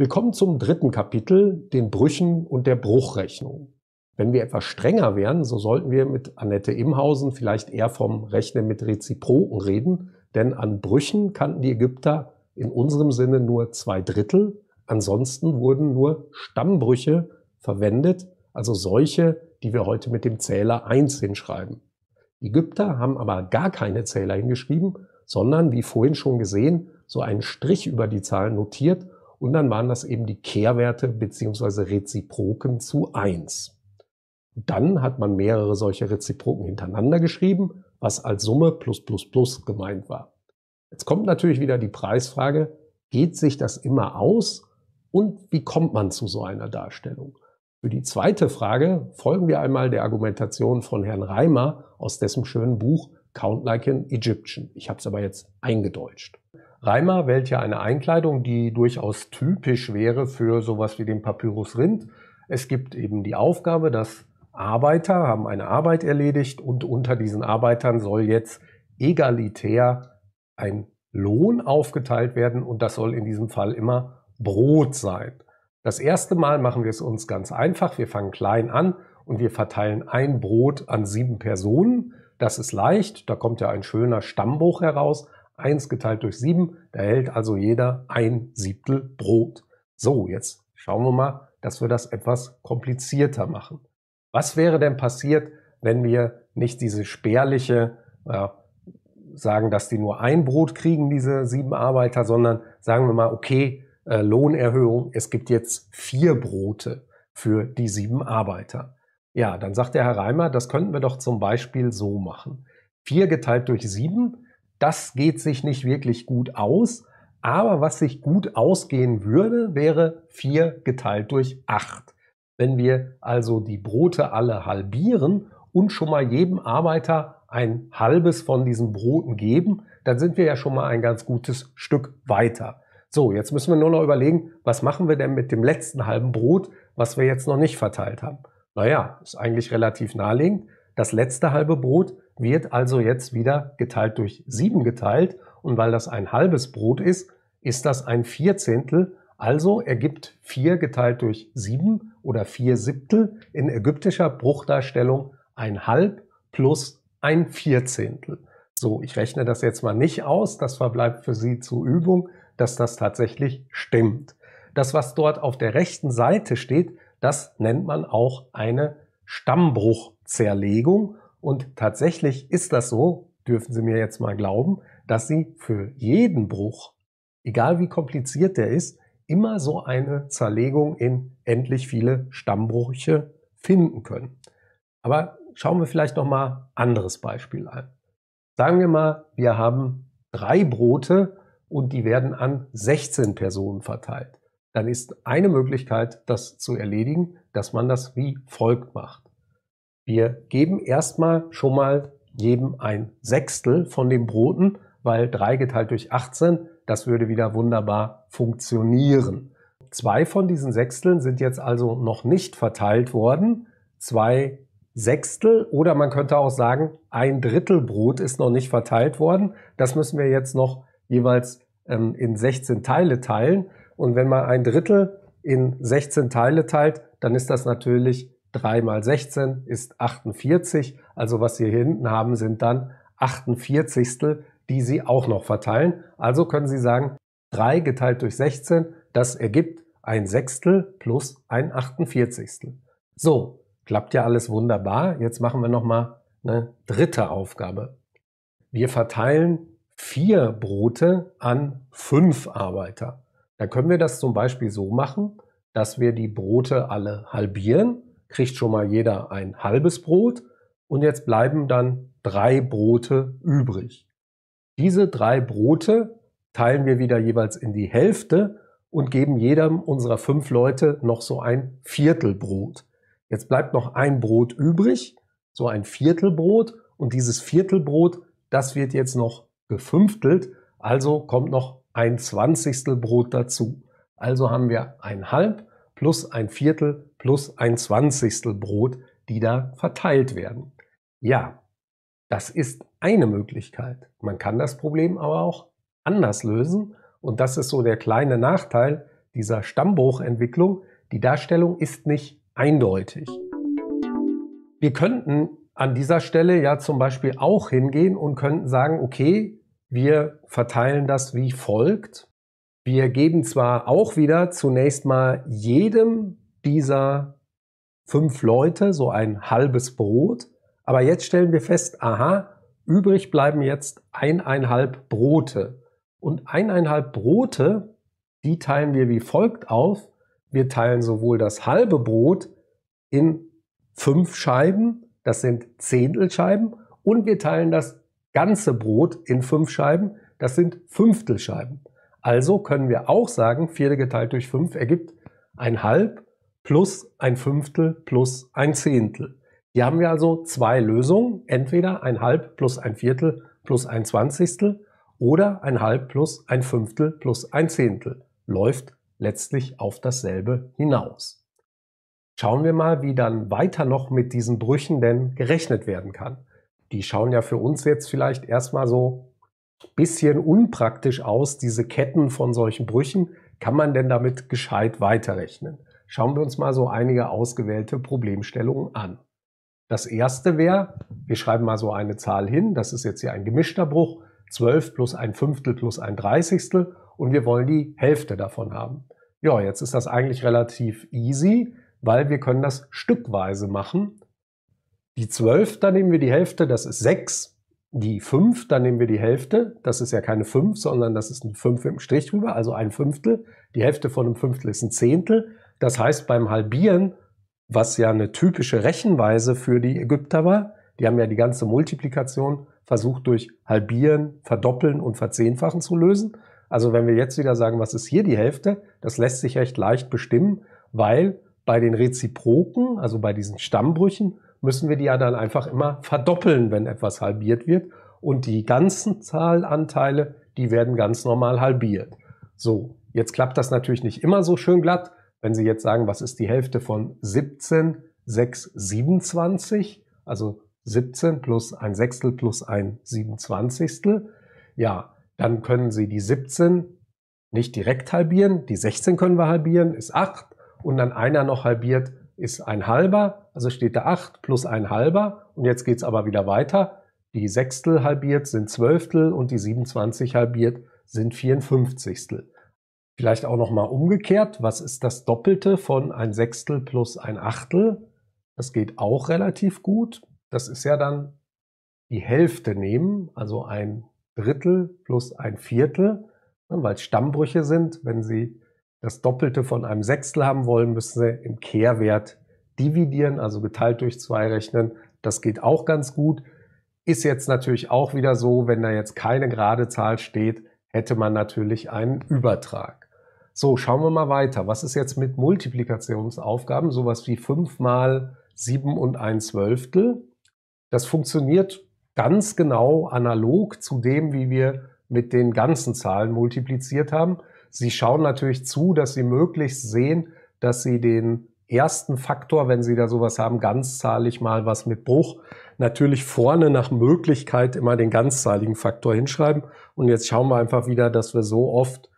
Willkommen zum dritten Kapitel, den Brüchen und der Bruchrechnung. Wenn wir etwas strenger wären, so sollten wir mit Annette Imhausen vielleicht eher vom Rechnen mit Reziproken reden, denn an Brüchen kannten die Ägypter in unserem Sinne nur zwei Drittel, ansonsten wurden nur Stammbrüche verwendet, also solche, die wir heute mit dem Zähler 1 hinschreiben. Die Ägypter haben aber gar keine Zähler hingeschrieben, sondern, wie vorhin schon gesehen, so einen Strich über die Zahlen notiert und dann waren das eben die Kehrwerte beziehungsweise Reziproken zu 1. Dann hat man mehrere solche Reziproken hintereinander geschrieben, was als Summe plus plus plus gemeint war. Jetzt kommt natürlich wieder die Preisfrage, geht sich das immer aus und wie kommt man zu so einer Darstellung? Für die zweite Frage folgen wir einmal der Argumentation von Herrn Reimer aus dessen schönen Buch Count Like an Egyptian. Ich habe es aber jetzt eingedeutscht. Reimer wählt ja eine Einkleidung, die durchaus typisch wäre für sowas wie den Papyrus Rind. Es gibt eben die Aufgabe, dass Arbeiter haben eine Arbeit erledigt und unter diesen Arbeitern soll jetzt egalitär ein Lohn aufgeteilt werden und das soll in diesem Fall immer Brot sein. Das erste Mal machen wir es uns ganz einfach. Wir fangen klein an und wir verteilen ein Brot an sieben Personen. Das ist leicht, da kommt ja ein schöner Stammbuch heraus. 1 geteilt durch 7, da erhält also jeder ein Siebtel Brot. So, jetzt schauen wir mal, dass wir das etwas komplizierter machen. Was wäre denn passiert, wenn wir nicht diese spärliche äh, sagen, dass die nur ein Brot kriegen, diese sieben Arbeiter, sondern sagen wir mal, okay, äh, Lohnerhöhung, es gibt jetzt vier Brote für die sieben Arbeiter. Ja, dann sagt der Herr Reimer, das könnten wir doch zum Beispiel so machen. Vier geteilt durch sieben das geht sich nicht wirklich gut aus. Aber was sich gut ausgehen würde, wäre 4 geteilt durch 8. Wenn wir also die Brote alle halbieren und schon mal jedem Arbeiter ein halbes von diesen Broten geben, dann sind wir ja schon mal ein ganz gutes Stück weiter. So, jetzt müssen wir nur noch überlegen, was machen wir denn mit dem letzten halben Brot, was wir jetzt noch nicht verteilt haben? Naja, ist eigentlich relativ naheliegend. Das letzte halbe Brot wird also jetzt wieder geteilt durch 7 geteilt und weil das ein halbes Brot ist, ist das ein Vierzehntel, also ergibt 4 geteilt durch 7 oder 4 Siebtel in ägyptischer Bruchdarstellung ein halb plus ein Vierzehntel. So, ich rechne das jetzt mal nicht aus, das verbleibt für Sie zur Übung, dass das tatsächlich stimmt. Das, was dort auf der rechten Seite steht, das nennt man auch eine Stammbruchzerlegung und tatsächlich ist das so, dürfen Sie mir jetzt mal glauben, dass Sie für jeden Bruch, egal wie kompliziert der ist, immer so eine Zerlegung in endlich viele Stammbrüche finden können. Aber schauen wir vielleicht noch mal anderes Beispiel an. Sagen wir mal, wir haben drei Brote und die werden an 16 Personen verteilt. Dann ist eine Möglichkeit, das zu erledigen, dass man das wie folgt macht. Wir geben erstmal schon mal jedem ein Sechstel von den Broten, weil 3 geteilt durch 18, das würde wieder wunderbar funktionieren. Zwei von diesen Sechsteln sind jetzt also noch nicht verteilt worden. Zwei Sechstel oder man könnte auch sagen, ein Drittel Brot ist noch nicht verteilt worden. Das müssen wir jetzt noch jeweils ähm, in 16 Teile teilen. Und wenn man ein Drittel in 16 Teile teilt, dann ist das natürlich 3 mal 16 ist 48. Also was Sie hier hinten haben, sind dann 48, die Sie auch noch verteilen. Also können Sie sagen, 3 geteilt durch 16, das ergibt ein Sechstel plus ein 48. So, klappt ja alles wunderbar. Jetzt machen wir nochmal eine dritte Aufgabe. Wir verteilen vier Brote an fünf Arbeiter. Da können wir das zum Beispiel so machen, dass wir die Brote alle halbieren kriegt schon mal jeder ein halbes Brot und jetzt bleiben dann drei Brote übrig. Diese drei Brote teilen wir wieder jeweils in die Hälfte und geben jedem unserer fünf Leute noch so ein Viertelbrot. Jetzt bleibt noch ein Brot übrig, so ein Viertelbrot und dieses Viertelbrot, das wird jetzt noch gefünftelt, also kommt noch ein Zwanzigstel Brot dazu. Also haben wir ein Halb plus ein Viertel plus ein Zwanzigstel Brot, die da verteilt werden. Ja, das ist eine Möglichkeit. Man kann das Problem aber auch anders lösen und das ist so der kleine Nachteil dieser Stammbruchentwicklung. Die Darstellung ist nicht eindeutig. Wir könnten an dieser Stelle ja zum Beispiel auch hingehen und könnten sagen, okay, wir verteilen das wie folgt. Wir geben zwar auch wieder zunächst mal jedem dieser fünf Leute so ein halbes Brot. Aber jetzt stellen wir fest, aha, übrig bleiben jetzt eineinhalb Brote. Und eineinhalb Brote, die teilen wir wie folgt auf. Wir teilen sowohl das halbe Brot in fünf Scheiben, das sind Zehntelscheiben, und wir teilen das ganze Brot in fünf Scheiben, das sind Fünftelscheiben. Also können wir auch sagen, vierte geteilt durch fünf ergibt ein halb plus ein Fünftel plus ein Zehntel. Hier haben wir also zwei Lösungen, entweder ein halb plus ein Viertel plus ein Zwanzigstel oder ein halb plus ein Fünftel plus ein Zehntel. Läuft letztlich auf dasselbe hinaus. Schauen wir mal, wie dann weiter noch mit diesen Brüchen denn gerechnet werden kann. Die schauen ja für uns jetzt vielleicht erstmal so ein bisschen unpraktisch aus, diese Ketten von solchen Brüchen. Kann man denn damit gescheit weiterrechnen? schauen wir uns mal so einige ausgewählte Problemstellungen an. Das erste wäre, wir schreiben mal so eine Zahl hin, das ist jetzt hier ein gemischter Bruch, 12 plus ein Fünftel plus ein Dreißigstel und wir wollen die Hälfte davon haben. Ja, jetzt ist das eigentlich relativ easy, weil wir können das stückweise machen. Die 12, da nehmen wir die Hälfte, das ist 6. Die 5, da nehmen wir die Hälfte, das ist ja keine 5, sondern das ist ein 5 im Strich drüber, also ein Fünftel. Die Hälfte von einem Fünftel ist ein Zehntel. Das heißt, beim Halbieren, was ja eine typische Rechenweise für die Ägypter war, die haben ja die ganze Multiplikation versucht durch Halbieren, Verdoppeln und Verzehnfachen zu lösen. Also wenn wir jetzt wieder sagen, was ist hier die Hälfte, das lässt sich recht leicht bestimmen, weil bei den Reziproken, also bei diesen Stammbrüchen, müssen wir die ja dann einfach immer verdoppeln, wenn etwas halbiert wird. Und die ganzen Zahlanteile, die werden ganz normal halbiert. So, jetzt klappt das natürlich nicht immer so schön glatt. Wenn Sie jetzt sagen, was ist die Hälfte von 17, 6, 27, also 17 plus ein Sechstel plus ein 27. Ja, dann können Sie die 17 nicht direkt halbieren. Die 16 können wir halbieren, ist 8. Und dann einer noch halbiert, ist ein halber. Also steht da 8 plus ein halber. Und jetzt geht es aber wieder weiter. Die Sechstel halbiert sind Zwölftel und die 27 halbiert sind 54. Vielleicht auch nochmal umgekehrt. Was ist das Doppelte von ein Sechstel plus ein Achtel? Das geht auch relativ gut. Das ist ja dann die Hälfte nehmen, also ein Drittel plus ein Viertel, weil es Stammbrüche sind. Wenn Sie das Doppelte von einem Sechstel haben wollen, müssen Sie im Kehrwert dividieren, also geteilt durch zwei rechnen. Das geht auch ganz gut. Ist jetzt natürlich auch wieder so, wenn da jetzt keine gerade Zahl steht, hätte man natürlich einen Übertrag. So, schauen wir mal weiter. Was ist jetzt mit Multiplikationsaufgaben? Sowas wie 5 mal 7 und 1 Zwölftel. Das funktioniert ganz genau analog zu dem, wie wir mit den ganzen Zahlen multipliziert haben. Sie schauen natürlich zu, dass Sie möglichst sehen, dass Sie den ersten Faktor, wenn Sie da sowas haben, ganzzahlig mal was mit Bruch, natürlich vorne nach Möglichkeit immer den ganzzahligen Faktor hinschreiben. Und jetzt schauen wir einfach wieder, dass wir so oft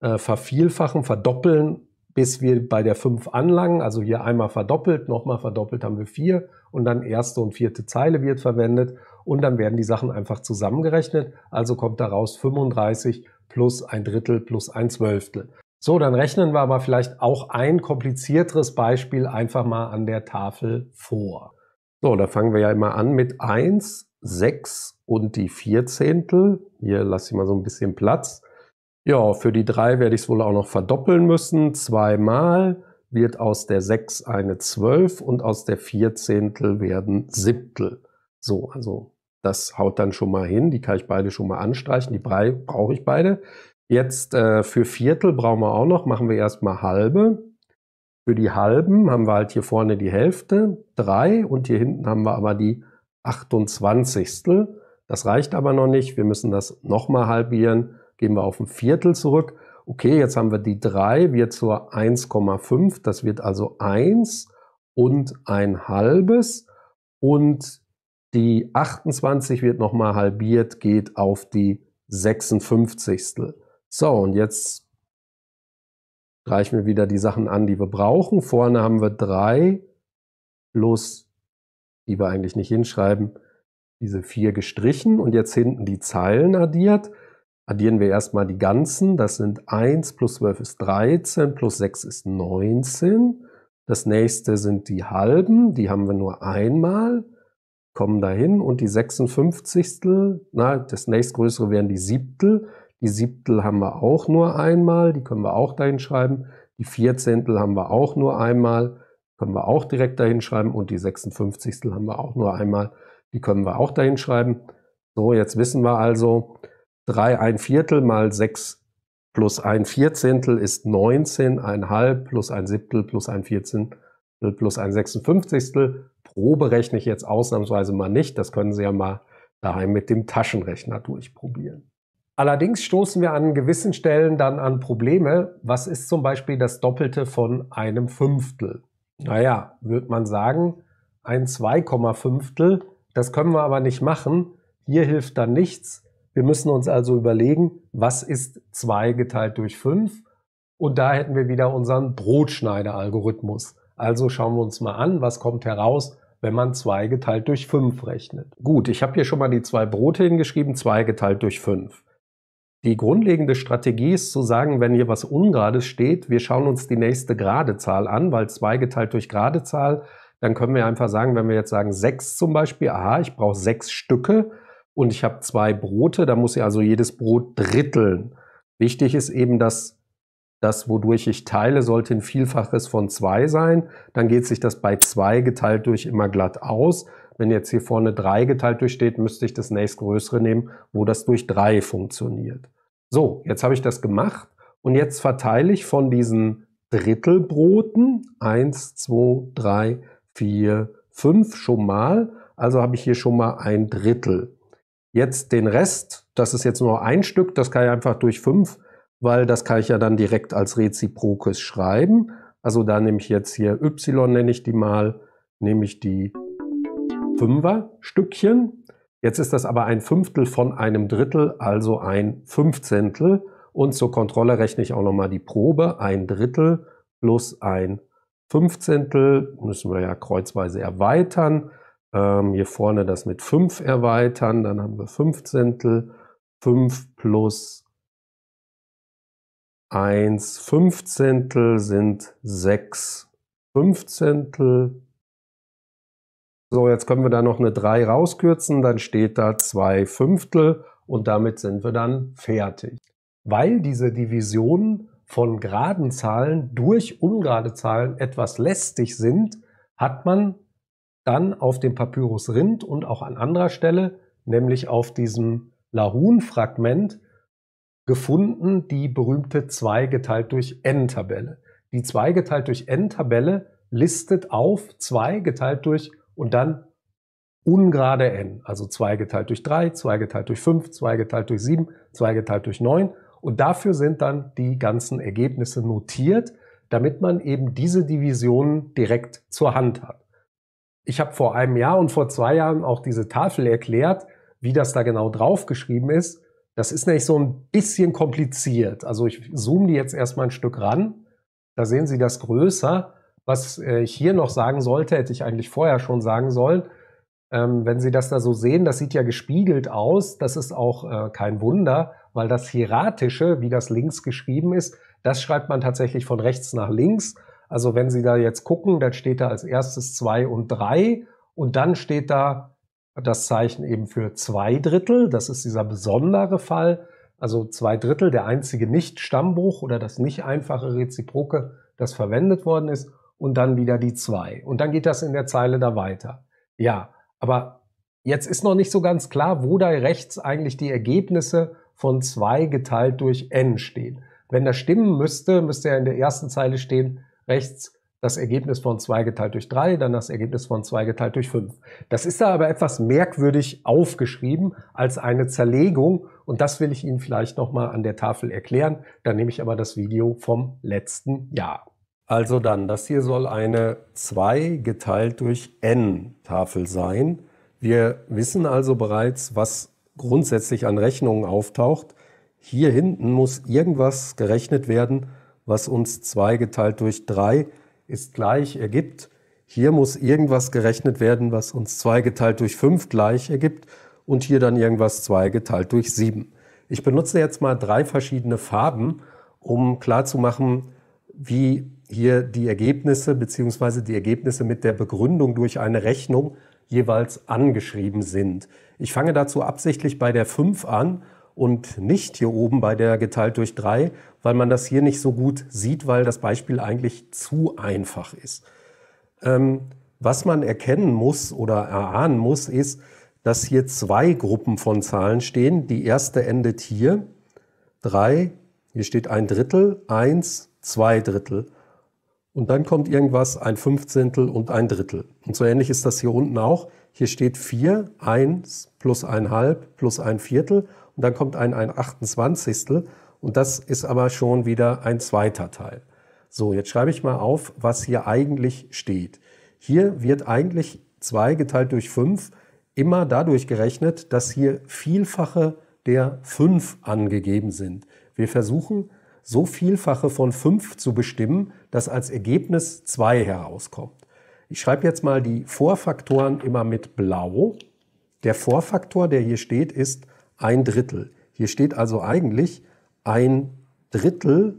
äh, vervielfachen, verdoppeln, bis wir bei der 5 anlangen. Also hier einmal verdoppelt, nochmal verdoppelt haben wir 4 und dann erste und vierte Zeile wird verwendet und dann werden die Sachen einfach zusammengerechnet. Also kommt daraus 35 plus ein Drittel plus ein Zwölftel. So, dann rechnen wir aber vielleicht auch ein komplizierteres Beispiel einfach mal an der Tafel vor. So, da fangen wir ja immer an mit 1, 6 und die Vierzehntel. Hier lasse ich mal so ein bisschen Platz. Ja, für die 3 werde ich es wohl auch noch verdoppeln müssen. Zweimal wird aus der 6 eine 12 und aus der 14 werden Siebtel. So, also das haut dann schon mal hin. Die kann ich beide schon mal anstreichen. Die 3 brauche ich beide. Jetzt äh, für Viertel brauchen wir auch noch, machen wir erstmal halbe. Für die halben haben wir halt hier vorne die Hälfte, 3 und hier hinten haben wir aber die 28. Das reicht aber noch nicht. Wir müssen das nochmal halbieren gehen wir auf ein Viertel zurück. Okay, jetzt haben wir die 3, wird zur 1,5, das wird also 1 und ein halbes. Und die 28 wird nochmal halbiert, geht auf die 56. So, und jetzt reichen wir wieder die Sachen an, die wir brauchen. Vorne haben wir 3 plus, die wir eigentlich nicht hinschreiben, diese 4 gestrichen und jetzt hinten die Zeilen addiert addieren wir erstmal die ganzen. Das sind 1 plus 12 ist 13, plus 6 ist 19. Das nächste sind die halben, die haben wir nur einmal, kommen dahin. Und die 56. Na, das nächstgrößere wären die Siebtel. Die Siebtel haben wir auch nur einmal, die können wir auch dahin schreiben. Die Vierzehntel haben wir auch nur einmal, können wir auch direkt dahin schreiben. Und die 56. haben wir auch nur einmal, die können wir auch dahin schreiben. So, jetzt wissen wir also, 3 ein Viertel mal 6 plus ein Vierzehntel ist 19 19,5 plus ein Siebtel plus ein Vierzehntel plus ein 56. Probe rechne ich jetzt ausnahmsweise mal nicht. Das können Sie ja mal daheim mit dem Taschenrechner durchprobieren. Allerdings stoßen wir an gewissen Stellen dann an Probleme. Was ist zum Beispiel das Doppelte von einem Fünftel? Naja, würde man sagen, ein 2,5. Das können wir aber nicht machen. Hier hilft dann nichts. Wir müssen uns also überlegen, was ist 2 geteilt durch 5? Und da hätten wir wieder unseren Brotschneider-Algorithmus. Also schauen wir uns mal an, was kommt heraus, wenn man 2 geteilt durch 5 rechnet. Gut, ich habe hier schon mal die zwei Brote hingeschrieben, 2 geteilt durch 5. Die grundlegende Strategie ist zu sagen, wenn hier was Ungerades steht, wir schauen uns die nächste gerade Zahl an, weil 2 geteilt durch gerade Zahl, dann können wir einfach sagen, wenn wir jetzt sagen 6 zum Beispiel, aha, ich brauche 6 Stücke, und ich habe zwei Brote, da muss ich also jedes Brot dritteln. Wichtig ist eben, dass das, wodurch ich teile, sollte ein Vielfaches von zwei sein. Dann geht sich das bei zwei geteilt durch immer glatt aus. Wenn jetzt hier vorne drei geteilt durch steht, müsste ich das nächstgrößere nehmen, wo das durch drei funktioniert. So, jetzt habe ich das gemacht und jetzt verteile ich von diesen Drittelbroten eins, zwei, drei, vier, fünf schon mal. Also habe ich hier schon mal ein Drittel. Jetzt den Rest, das ist jetzt nur ein Stück, das kann ich einfach durch fünf, weil das kann ich ja dann direkt als Reziprokes schreiben. Also da nehme ich jetzt hier y, nenne ich die mal, nehme ich die Fünferstückchen. Jetzt ist das aber ein Fünftel von einem Drittel, also ein Fünfzehntel. Und zur Kontrolle rechne ich auch nochmal die Probe. Ein Drittel plus ein Fünfzehntel müssen wir ja kreuzweise erweitern. Ähm, hier vorne das mit 5 erweitern, dann haben wir 15. 5 plus 1 15 sind 6 15. So, jetzt können wir da noch eine 3 rauskürzen, dann steht da 2 Fünftel und damit sind wir dann fertig. Weil diese Divisionen von geraden Zahlen durch ungerade Zahlen etwas lästig sind, hat man dann auf dem Papyrus Rind und auch an anderer Stelle, nämlich auf diesem Lahun-Fragment, gefunden die berühmte 2 geteilt durch n-Tabelle. Die 2 geteilt durch n-Tabelle listet auf 2 geteilt durch und dann ungerade n, also 2 geteilt durch 3, 2 geteilt durch 5, 2 geteilt durch 7, 2 geteilt durch 9 und dafür sind dann die ganzen Ergebnisse notiert, damit man eben diese Divisionen direkt zur Hand hat ich habe vor einem Jahr und vor zwei Jahren auch diese Tafel erklärt, wie das da genau draufgeschrieben ist. Das ist nämlich so ein bisschen kompliziert. Also ich zoome die jetzt erstmal ein Stück ran. Da sehen Sie das größer. Was äh, ich hier noch sagen sollte, hätte ich eigentlich vorher schon sagen sollen. Ähm, wenn Sie das da so sehen, das sieht ja gespiegelt aus. Das ist auch äh, kein Wunder, weil das Hieratische, wie das links geschrieben ist, das schreibt man tatsächlich von rechts nach links. Also wenn Sie da jetzt gucken, dann steht da als erstes zwei und drei und dann steht da das Zeichen eben für zwei Drittel. Das ist dieser besondere Fall. Also zwei Drittel, der einzige Nicht-Stammbruch oder das nicht einfache Reziproke, das verwendet worden ist. Und dann wieder die zwei. Und dann geht das in der Zeile da weiter. Ja, aber jetzt ist noch nicht so ganz klar, wo da rechts eigentlich die Ergebnisse von zwei geteilt durch n stehen. Wenn das stimmen müsste, müsste ja in der ersten Zeile stehen rechts das Ergebnis von 2 geteilt durch 3, dann das Ergebnis von 2 geteilt durch 5. Das ist da aber etwas merkwürdig aufgeschrieben als eine Zerlegung und das will ich Ihnen vielleicht nochmal an der Tafel erklären. Da nehme ich aber das Video vom letzten Jahr. Also dann, das hier soll eine 2 geteilt durch n Tafel sein. Wir wissen also bereits, was grundsätzlich an Rechnungen auftaucht. Hier hinten muss irgendwas gerechnet werden, was uns 2 geteilt durch 3 ist gleich ergibt. Hier muss irgendwas gerechnet werden, was uns 2 geteilt durch 5 gleich ergibt und hier dann irgendwas 2 geteilt durch 7. Ich benutze jetzt mal drei verschiedene Farben, um klarzumachen, wie hier die Ergebnisse bzw. die Ergebnisse mit der Begründung durch eine Rechnung jeweils angeschrieben sind. Ich fange dazu absichtlich bei der 5 an und nicht hier oben bei der geteilt durch 3, weil man das hier nicht so gut sieht, weil das Beispiel eigentlich zu einfach ist. Ähm, was man erkennen muss oder erahnen muss, ist, dass hier zwei Gruppen von Zahlen stehen. Die erste endet hier, 3, hier steht ein Drittel, 1, zwei Drittel. Und dann kommt irgendwas, ein Fünfzehntel und ein Drittel. Und so ähnlich ist das hier unten auch. Hier steht 4, 1 plus ein halb plus ein Viertel und dann kommt ein, ein 28. Und das ist aber schon wieder ein zweiter Teil. So, jetzt schreibe ich mal auf, was hier eigentlich steht. Hier wird eigentlich 2 geteilt durch 5 immer dadurch gerechnet, dass hier Vielfache der 5 angegeben sind. Wir versuchen, so Vielfache von 5 zu bestimmen, dass als Ergebnis 2 herauskommt. Ich schreibe jetzt mal die Vorfaktoren immer mit blau. Der Vorfaktor, der hier steht, ist ein Drittel. Hier steht also eigentlich ein Drittel,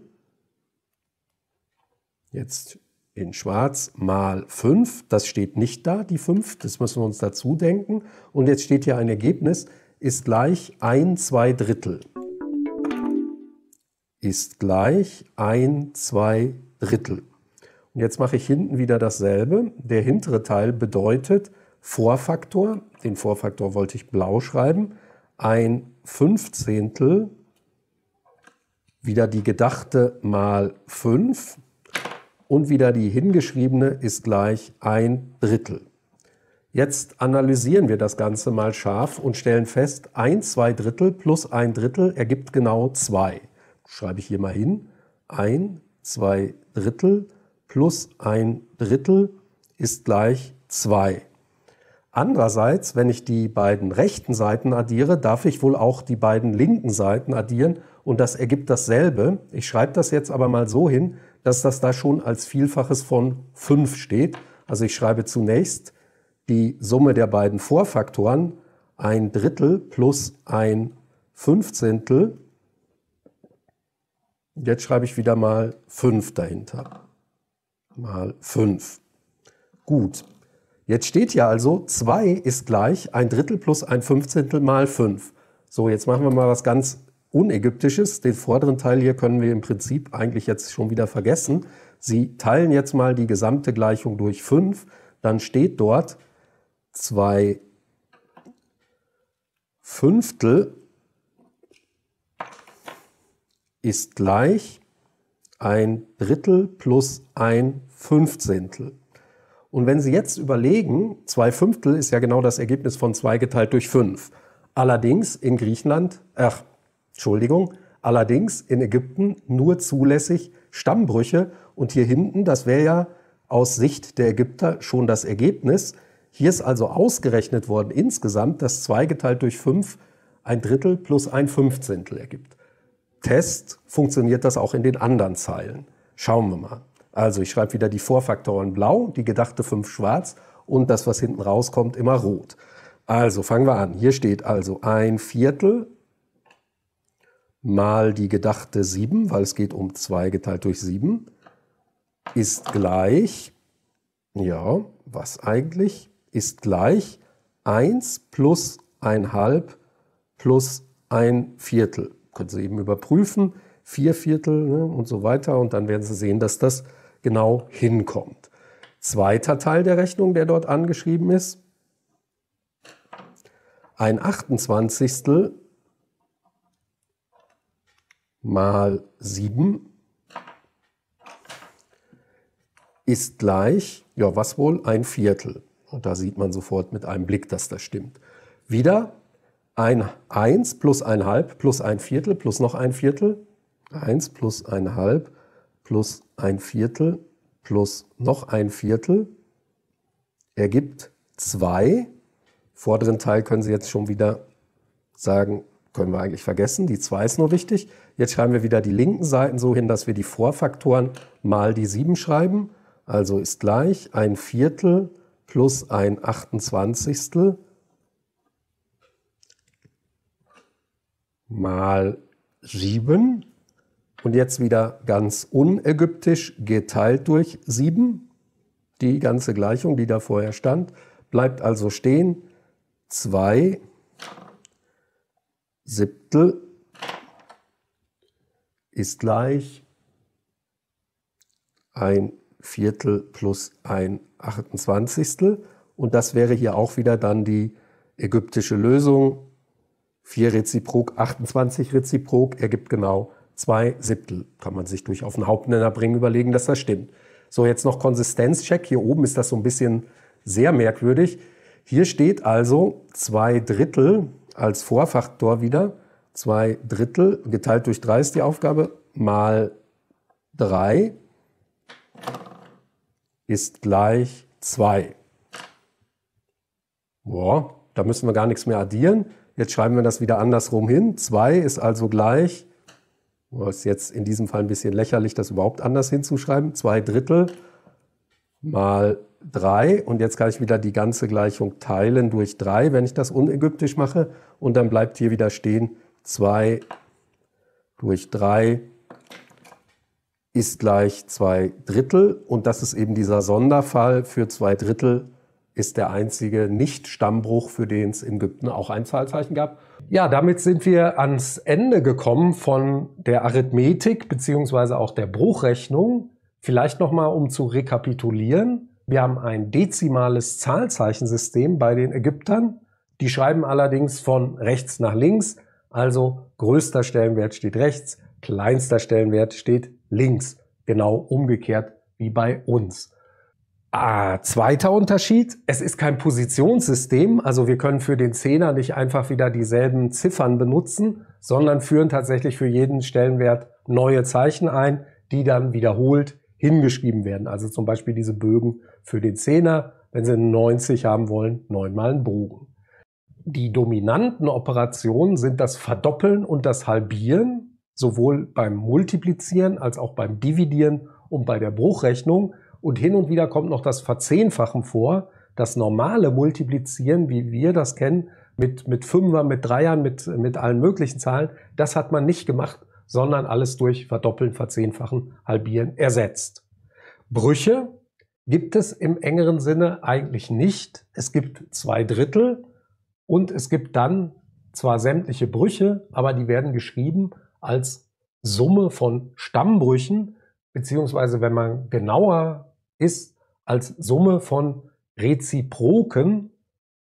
jetzt in schwarz, mal 5. Das steht nicht da, die 5, das müssen wir uns dazu denken. Und jetzt steht hier ein Ergebnis, ist gleich ein zwei Drittel. Ist gleich ein zwei Drittel. Und jetzt mache ich hinten wieder dasselbe. Der hintere Teil bedeutet Vorfaktor. Den Vorfaktor wollte ich blau schreiben ein Fünfzehntel, wieder die gedachte mal 5 und wieder die hingeschriebene ist gleich ein Drittel. Jetzt analysieren wir das Ganze mal scharf und stellen fest, ein zwei Drittel plus 1 Drittel ergibt genau zwei. Schreibe ich hier mal hin. Ein zwei Drittel plus 1 Drittel ist gleich 2. Andererseits, wenn ich die beiden rechten Seiten addiere, darf ich wohl auch die beiden linken Seiten addieren und das ergibt dasselbe. Ich schreibe das jetzt aber mal so hin, dass das da schon als Vielfaches von 5 steht. Also ich schreibe zunächst die Summe der beiden Vorfaktoren, ein Drittel plus ein Fünfzehntel. Jetzt schreibe ich wieder mal 5 dahinter. Mal 5. Gut, Jetzt steht ja also, 2 ist gleich 1 Drittel plus 1 Fünfzehntel mal 5. So, jetzt machen wir mal was ganz Unägyptisches. Den vorderen Teil hier können wir im Prinzip eigentlich jetzt schon wieder vergessen. Sie teilen jetzt mal die gesamte Gleichung durch 5. Dann steht dort 2 Fünftel ist gleich 1 Drittel plus 1 Fünfzehntel. Und wenn Sie jetzt überlegen, zwei Fünftel ist ja genau das Ergebnis von zwei geteilt durch fünf. Allerdings in Griechenland, ach, Entschuldigung, allerdings in Ägypten nur zulässig Stammbrüche. Und hier hinten, das wäre ja aus Sicht der Ägypter schon das Ergebnis. Hier ist also ausgerechnet worden insgesamt, dass zwei geteilt durch fünf ein Drittel plus ein Fünfzehntel ergibt. Test funktioniert das auch in den anderen Zeilen. Schauen wir mal. Also ich schreibe wieder die Vorfaktoren blau, die gedachte 5 schwarz und das, was hinten rauskommt, immer rot. Also fangen wir an. Hier steht also ein Viertel mal die gedachte 7, weil es geht um 2 geteilt durch 7, ist gleich, ja, was eigentlich, ist gleich 1 plus 1 halb plus 1 Viertel. Können Sie eben überprüfen, 4 Viertel ne, und so weiter. Und dann werden Sie sehen, dass das genau hinkommt. Zweiter Teil der Rechnung, der dort angeschrieben ist. Ein 28. mal 7 ist gleich, ja was wohl, ein Viertel. Und da sieht man sofort mit einem Blick, dass das stimmt. Wieder ein 1 plus ein halb plus ein Viertel plus noch ein Viertel. 1 plus ein halb plus plus ein Viertel plus noch ein Viertel ergibt 2. Vorderen Teil können Sie jetzt schon wieder sagen, können wir eigentlich vergessen, die 2 ist nur wichtig. Jetzt schreiben wir wieder die linken Seiten so hin, dass wir die Vorfaktoren mal die 7 schreiben. Also ist gleich ein Viertel plus ein 28. mal 7 und jetzt wieder ganz unägyptisch, geteilt durch 7, die ganze Gleichung, die da vorher stand, bleibt also stehen 2 Siebtel ist gleich 1 Viertel plus 1 Achtundzwanzigstel. Und das wäre hier auch wieder dann die ägyptische Lösung. 4 Reziprok, 28 Reziprok ergibt genau zwei Siebtel. Kann man sich durch auf den Hauptnenner bringen, überlegen, dass das stimmt. So, jetzt noch Konsistenzcheck. Hier oben ist das so ein bisschen sehr merkwürdig. Hier steht also zwei Drittel als Vorfaktor wieder. Zwei Drittel geteilt durch drei ist die Aufgabe, mal drei ist gleich zwei. Boah, da müssen wir gar nichts mehr addieren. Jetzt schreiben wir das wieder andersrum hin. 2 ist also gleich das ist jetzt in diesem Fall ein bisschen lächerlich, das überhaupt anders hinzuschreiben. Zwei Drittel mal drei und jetzt kann ich wieder die ganze Gleichung teilen durch drei, wenn ich das unägyptisch mache. Und dann bleibt hier wieder stehen, zwei durch drei ist gleich zwei Drittel. Und das ist eben dieser Sonderfall für zwei Drittel, ist der einzige Nicht-Stammbruch, für den es in Ägypten auch ein Zahlzeichen gab. Ja, damit sind wir ans Ende gekommen von der Arithmetik beziehungsweise auch der Bruchrechnung. Vielleicht nochmal, um zu rekapitulieren. Wir haben ein dezimales Zahlzeichensystem bei den Ägyptern. Die schreiben allerdings von rechts nach links, also größter Stellenwert steht rechts, kleinster Stellenwert steht links. Genau umgekehrt wie bei uns. Ah, zweiter Unterschied, es ist kein Positionssystem, also wir können für den Zehner nicht einfach wieder dieselben Ziffern benutzen, sondern führen tatsächlich für jeden Stellenwert neue Zeichen ein, die dann wiederholt hingeschrieben werden. Also zum Beispiel diese Bögen für den Zehner, wenn Sie 90 haben wollen, neunmal einen Bogen. Die dominanten Operationen sind das Verdoppeln und das Halbieren, sowohl beim Multiplizieren als auch beim Dividieren und bei der Bruchrechnung. Und hin und wieder kommt noch das Verzehnfachen vor. Das normale Multiplizieren, wie wir das kennen, mit, mit Fünfer, mit Dreiern, mit, mit allen möglichen Zahlen, das hat man nicht gemacht, sondern alles durch Verdoppeln, Verzehnfachen, Halbieren ersetzt. Brüche gibt es im engeren Sinne eigentlich nicht. Es gibt zwei Drittel und es gibt dann zwar sämtliche Brüche, aber die werden geschrieben als Summe von Stammbrüchen, beziehungsweise wenn man genauer ist als Summe von Reziproken,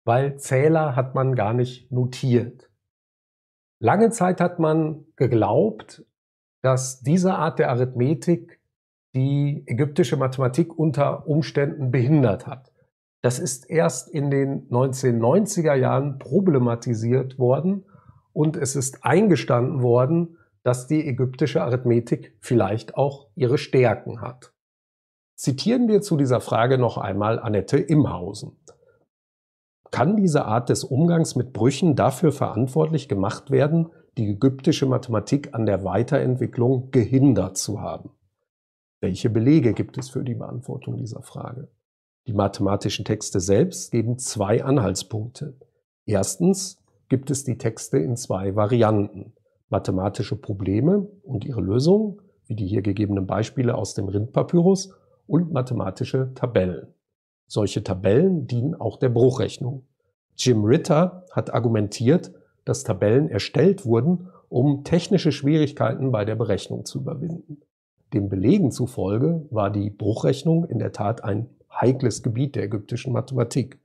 weil Zähler hat man gar nicht notiert. Lange Zeit hat man geglaubt, dass diese Art der Arithmetik die ägyptische Mathematik unter Umständen behindert hat. Das ist erst in den 1990er Jahren problematisiert worden und es ist eingestanden worden, dass die ägyptische Arithmetik vielleicht auch ihre Stärken hat. Zitieren wir zu dieser Frage noch einmal Annette Imhausen. Kann diese Art des Umgangs mit Brüchen dafür verantwortlich gemacht werden, die ägyptische Mathematik an der Weiterentwicklung gehindert zu haben? Welche Belege gibt es für die Beantwortung dieser Frage? Die mathematischen Texte selbst geben zwei Anhaltspunkte. Erstens gibt es die Texte in zwei Varianten. Mathematische Probleme und ihre Lösungen, wie die hier gegebenen Beispiele aus dem Rindpapyrus und mathematische Tabellen. Solche Tabellen dienen auch der Bruchrechnung. Jim Ritter hat argumentiert, dass Tabellen erstellt wurden, um technische Schwierigkeiten bei der Berechnung zu überwinden. Dem Belegen zufolge war die Bruchrechnung in der Tat ein heikles Gebiet der ägyptischen Mathematik.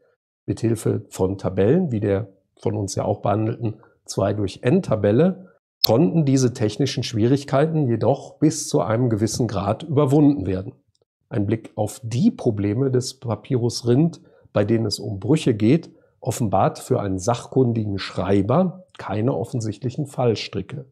Mithilfe von Tabellen, wie der von uns ja auch behandelten 2 durch N-Tabelle, konnten diese technischen Schwierigkeiten jedoch bis zu einem gewissen Grad überwunden werden ein Blick auf die Probleme des Papyrus Rind, bei denen es um Brüche geht, offenbart für einen sachkundigen Schreiber keine offensichtlichen Fallstricke.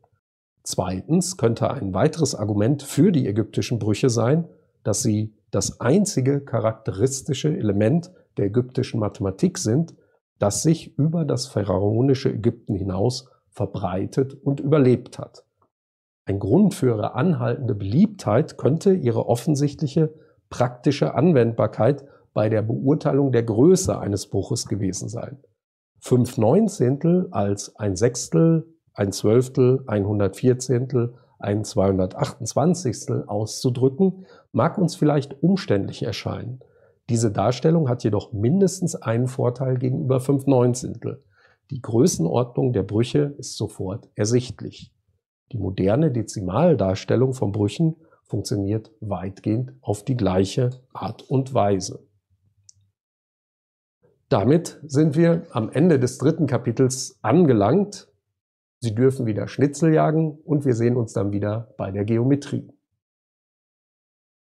Zweitens könnte ein weiteres Argument für die ägyptischen Brüche sein, dass sie das einzige charakteristische Element der ägyptischen Mathematik sind, das sich über das pharaonische Ägypten hinaus verbreitet und überlebt hat. Ein Grund für ihre anhaltende Beliebtheit könnte ihre offensichtliche praktische Anwendbarkeit bei der Beurteilung der Größe eines Bruches gewesen sein. Fünf Neunzehntel als ein Sechstel, ein Zwölftel, ein Hundertvierzehntel, ein 228. auszudrücken, mag uns vielleicht umständlich erscheinen. Diese Darstellung hat jedoch mindestens einen Vorteil gegenüber 5 Neunzehntel. Die Größenordnung der Brüche ist sofort ersichtlich. Die moderne Dezimaldarstellung von Brüchen funktioniert weitgehend auf die gleiche Art und Weise. Damit sind wir am Ende des dritten Kapitels angelangt. Sie dürfen wieder Schnitzel jagen und wir sehen uns dann wieder bei der Geometrie.